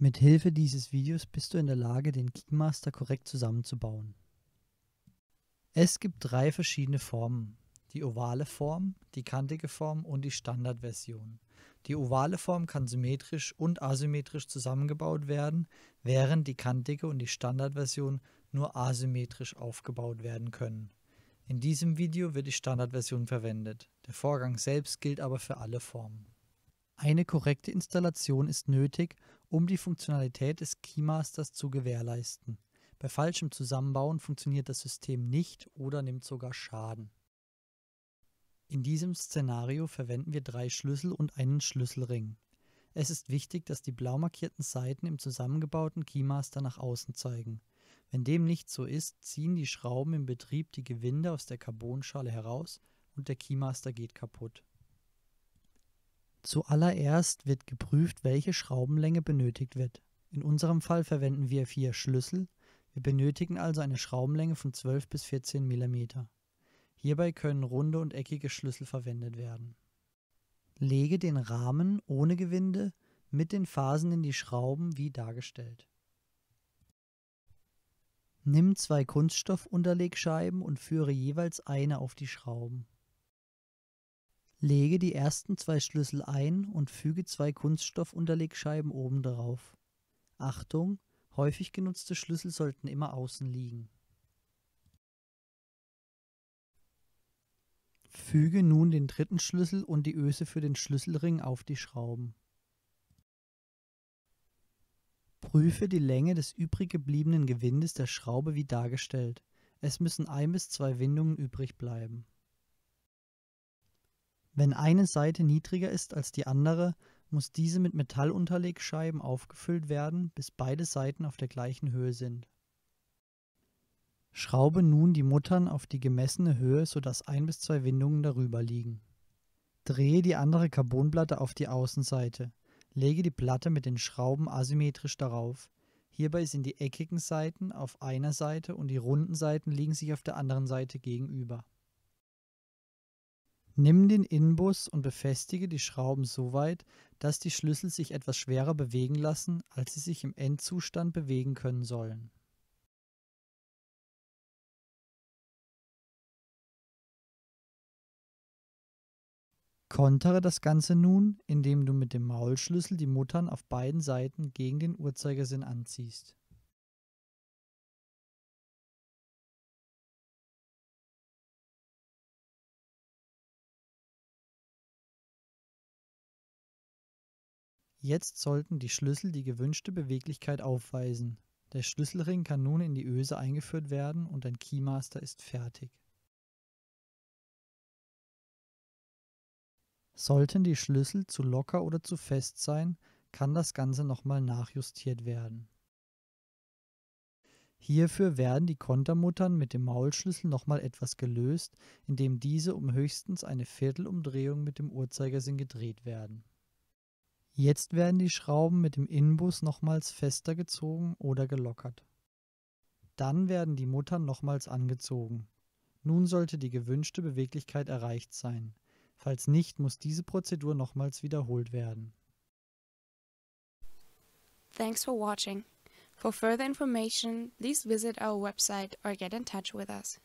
Mit Hilfe dieses Videos bist du in der Lage, den Keymaster korrekt zusammenzubauen. Es gibt drei verschiedene Formen. Die ovale Form, die kantige Form und die Standardversion. Die ovale Form kann symmetrisch und asymmetrisch zusammengebaut werden, während die kantige und die Standardversion nur asymmetrisch aufgebaut werden können. In diesem Video wird die Standardversion verwendet. Der Vorgang selbst gilt aber für alle Formen. Eine korrekte Installation ist nötig, um die Funktionalität des Keymasters zu gewährleisten. Bei falschem Zusammenbauen funktioniert das System nicht oder nimmt sogar Schaden. In diesem Szenario verwenden wir drei Schlüssel und einen Schlüsselring. Es ist wichtig, dass die blau markierten Seiten im zusammengebauten Keymaster nach außen zeigen. Wenn dem nicht so ist, ziehen die Schrauben im Betrieb die Gewinde aus der Carbonschale heraus und der Keymaster geht kaputt. Zuallererst wird geprüft, welche Schraubenlänge benötigt wird. In unserem Fall verwenden wir vier Schlüssel. Wir benötigen also eine Schraubenlänge von 12 bis 14 mm. Hierbei können runde und eckige Schlüssel verwendet werden. Lege den Rahmen ohne Gewinde mit den Phasen in die Schrauben wie dargestellt. Nimm zwei Kunststoffunterlegscheiben und führe jeweils eine auf die Schrauben. Lege die ersten zwei Schlüssel ein und füge zwei Kunststoffunterlegscheiben oben darauf. Achtung, häufig genutzte Schlüssel sollten immer außen liegen. Füge nun den dritten Schlüssel und die Öse für den Schlüsselring auf die Schrauben. Prüfe die Länge des übrig gebliebenen Gewindes der Schraube wie dargestellt. Es müssen ein bis zwei Windungen übrig bleiben. Wenn eine Seite niedriger ist als die andere, muss diese mit Metallunterlegscheiben aufgefüllt werden, bis beide Seiten auf der gleichen Höhe sind. Schraube nun die Muttern auf die gemessene Höhe, sodass ein bis zwei Windungen darüber liegen. Drehe die andere Carbonplatte auf die Außenseite. Lege die Platte mit den Schrauben asymmetrisch darauf. Hierbei sind die eckigen Seiten auf einer Seite und die runden Seiten liegen sich auf der anderen Seite gegenüber. Nimm den Inbus und befestige die Schrauben so weit, dass die Schlüssel sich etwas schwerer bewegen lassen, als sie sich im Endzustand bewegen können sollen. Kontere das Ganze nun, indem du mit dem Maulschlüssel die Muttern auf beiden Seiten gegen den Uhrzeigersinn anziehst. Jetzt sollten die Schlüssel die gewünschte Beweglichkeit aufweisen. Der Schlüsselring kann nun in die Öse eingeführt werden und ein Keymaster ist fertig. Sollten die Schlüssel zu locker oder zu fest sein, kann das Ganze nochmal nachjustiert werden. Hierfür werden die Kontermuttern mit dem Maulschlüssel nochmal etwas gelöst, indem diese um höchstens eine Viertelumdrehung mit dem Uhrzeigersinn gedreht werden. Jetzt werden die Schrauben mit dem Inbus nochmals fester gezogen oder gelockert. Dann werden die Muttern nochmals angezogen. Nun sollte die gewünschte Beweglichkeit erreicht sein. Falls nicht, muss diese Prozedur nochmals wiederholt werden. Thanks for watching. For further information, please visit our website or get in touch with us.